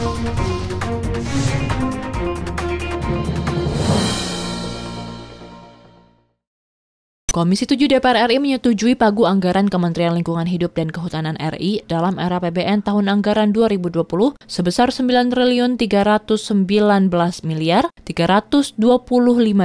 Música Komisi 7 DPR RI menyetujui pagu anggaran Kementerian Lingkungan Hidup dan Kehutanan RI dalam era PBN tahun anggaran 2020 sebesar 9 triliun 319 miliar 325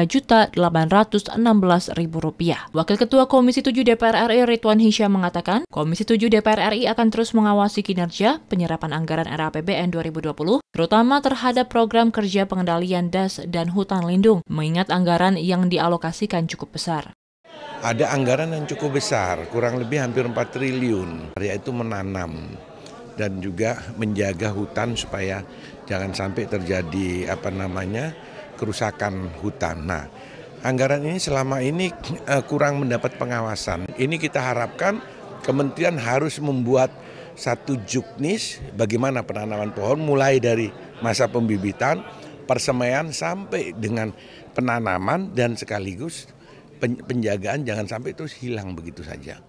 juta 816 ribu rupiah. Wakil Ketua Komisi 7 DPR RI Ridwan Hisham mengatakan, Komisi 7 DPR RI akan terus mengawasi kinerja penyerapan anggaran era PBN 2020 terutama terhadap program kerja pengendalian das dan hutan lindung, mengingat anggaran yang dialokasikan cukup besar ada anggaran yang cukup besar, kurang lebih hampir 4 triliun, yaitu menanam dan juga menjaga hutan supaya jangan sampai terjadi apa namanya kerusakan hutan. Nah, anggaran ini selama ini eh, kurang mendapat pengawasan. Ini kita harapkan kementerian harus membuat satu juknis bagaimana penanaman pohon mulai dari masa pembibitan, persemaian sampai dengan penanaman dan sekaligus penjagaan jangan sampai itu hilang begitu saja.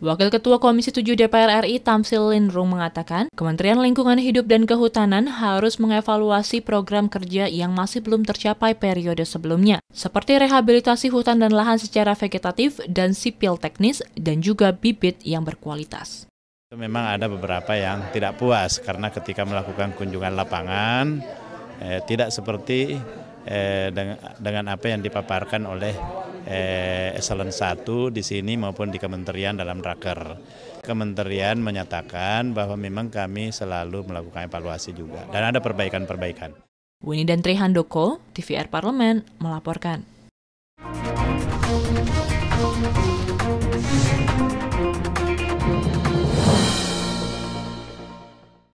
Wakil Ketua Komisi 7 DPR RI Tamsil Lindrung mengatakan, Kementerian Lingkungan Hidup dan Kehutanan harus mengevaluasi program kerja yang masih belum tercapai periode sebelumnya, seperti rehabilitasi hutan dan lahan secara vegetatif dan sipil teknis dan juga bibit yang berkualitas. Memang ada beberapa yang tidak puas karena ketika melakukan kunjungan lapangan, eh, tidak seperti eh, dengan, dengan apa yang dipaparkan oleh eh, eselon 1 di sini maupun di kementerian dalam raker. Kementerian menyatakan bahwa memang kami selalu melakukan evaluasi juga dan ada perbaikan-perbaikan. Winnie dan Trihandoko, TVR Parlemen, melaporkan.